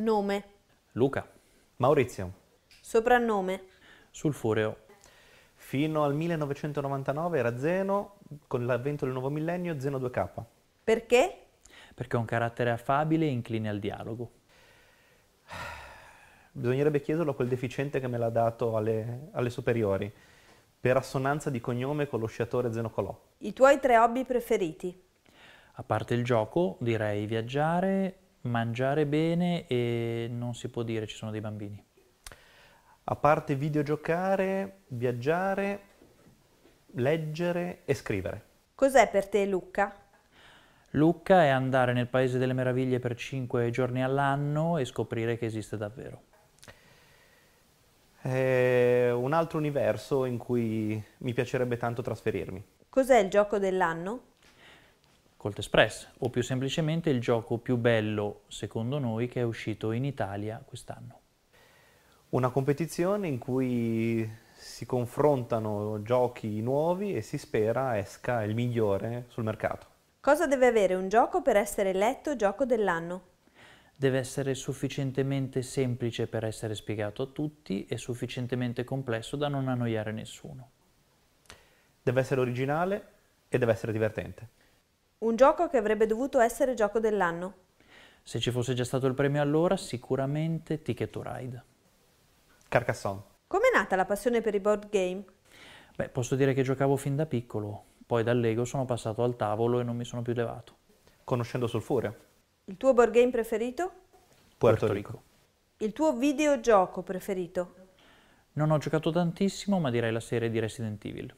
Nome. Luca. Maurizio. Soprannome. Sulfureo. Fino al 1999 era Zeno, con l'avvento del nuovo millennio Zeno 2K. Perché? Perché ha un carattere affabile e incline al dialogo. Bisognerebbe chiederlo a quel deficiente che me l'ha dato alle, alle superiori, per assonanza di cognome con lo sciatore Zeno Colò. I tuoi tre hobby preferiti? A parte il gioco, direi viaggiare, mangiare bene e non si può dire ci sono dei bambini. A parte videogiocare, viaggiare, leggere e scrivere. Cos'è per te Lucca? Lucca è andare nel Paese delle Meraviglie per 5 giorni all'anno e scoprire che esiste davvero. È un altro universo in cui mi piacerebbe tanto trasferirmi. Cos'è il gioco dell'anno? Colt Express o più semplicemente il gioco più bello, secondo noi, che è uscito in Italia quest'anno. Una competizione in cui si confrontano giochi nuovi e si spera esca il migliore sul mercato. Cosa deve avere un gioco per essere letto gioco dell'anno? Deve essere sufficientemente semplice per essere spiegato a tutti e sufficientemente complesso da non annoiare nessuno. Deve essere originale e deve essere divertente. Un gioco che avrebbe dovuto essere gioco dell'anno. Se ci fosse già stato il premio allora, sicuramente Ticket to Ride. Carcassonne. Com'è nata la passione per i board game? Beh, posso dire che giocavo fin da piccolo, poi dal Lego sono passato al tavolo e non mi sono più levato. Conoscendo Sulfuria. Il tuo board game preferito? Puerto, Rico. Il tuo videogioco preferito? Non ho giocato tantissimo, ma direi la serie di Resident Evil.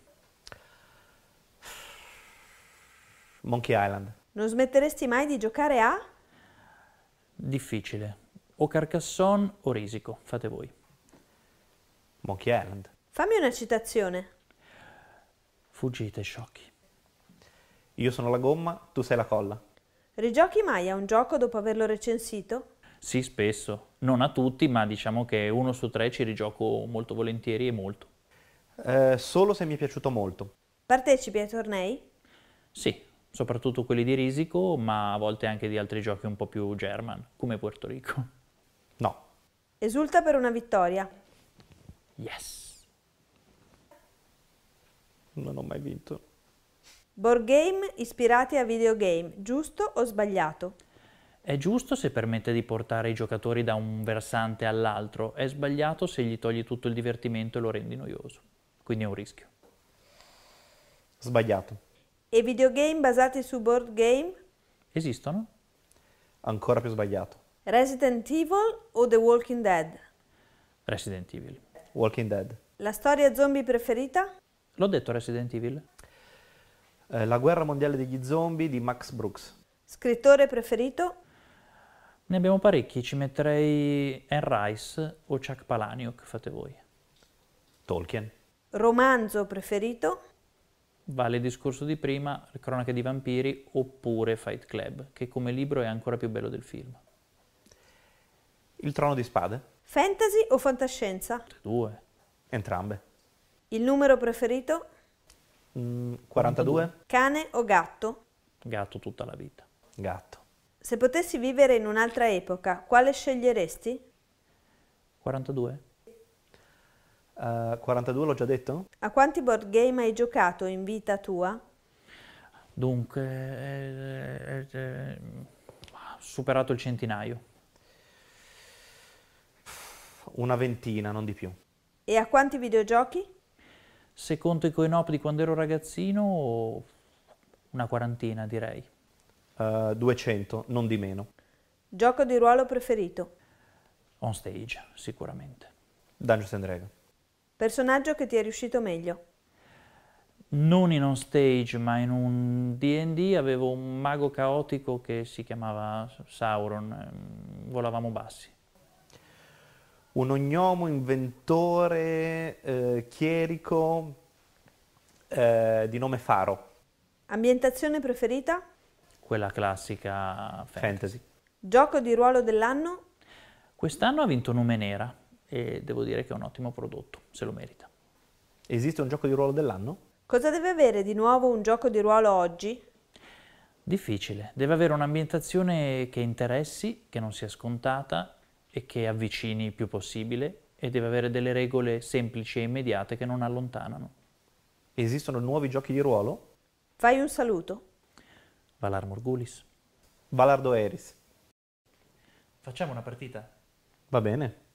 Monkey Island. Non smetteresti mai di giocare a? Difficile. O Carcassonne o Risico, fate voi. Monkey Island. Fammi una citazione. Fuggite, sciocchi. Io sono la gomma, tu sei la colla. Rigiochi mai a un gioco dopo averlo recensito? Sì, spesso. Non a tutti, ma diciamo che uno su tre ci rigioco molto volentieri e molto. Eh, solo se mi è piaciuto molto. Partecipi ai tornei? Sì, soprattutto quelli di risico, ma a volte anche di altri giochi un po' più German, come Puerto Rico. No. Esulta per una vittoria. Yes. Non ho mai vinto. Board game ispirati a videogame, giusto o sbagliato? È giusto se permette di portare i giocatori da un versante all'altro, è sbagliato se gli togli tutto il divertimento e lo rendi noioso. Quindi è un rischio. Sbagliato. E videogame basati su board game? Esistono. Ancora più sbagliato. Resident Evil o The Walking Dead? Resident Evil. Walking Dead. La storia zombie preferita? L'ho detto Resident Evil. Eh, la guerra mondiale degli zombie di Max Brooks. Scrittore preferito? Ne abbiamo parecchi, ci metterei Anne Rice o Chuck Palaniuk, fate voi. Tolkien. Romanzo preferito? vale il discorso di prima, Cronache di vampiri oppure Fight Club, che come libro è ancora più bello del film. Il trono di spade? Fantasy o fantascienza? due. Entrambe. Il numero preferito? Mm, 42. Cane o gatto? Gatto tutta la vita. Gatto. Se potessi vivere in un'altra epoca, quale sceglieresti? 42. Uh, 42 l'ho già detto? A quanti board game hai giocato in vita tua? Dunque, eh, eh, eh, superato il centinaio. Una ventina, non di più. E a quanti videogiochi? Se conto i coin-op di quando ero ragazzino, una quarantina direi. Uh, eh, 200, non di meno. Gioco di ruolo preferito? On stage, sicuramente. Dungeons and Dragons. Personaggio che ti è riuscito meglio? non in on stage ma in un D&D avevo un mago caotico che si chiamava Sauron, ehm, volavamo bassi. Un ognomo, inventore, eh, chierico eh, di nome Faro. Ambientazione preferita? Quella classica fantasy. fantasy. Gioco di ruolo dell'anno? Quest'anno ha vinto Numenera e devo dire che è un ottimo prodotto, se lo merita. Esiste un gioco di ruolo dell'anno? Cosa deve avere di nuovo un gioco di ruolo oggi? Difficile, deve avere un'ambientazione che interessi, che non sia scontata e che avvicini il più possibile e deve avere delle regole semplici e immediate che non allontanano. Esistono nuovi giochi di ruolo? Fai un saluto. Valar Morgulis. Valardo Eris. Facciamo una partita? Va bene.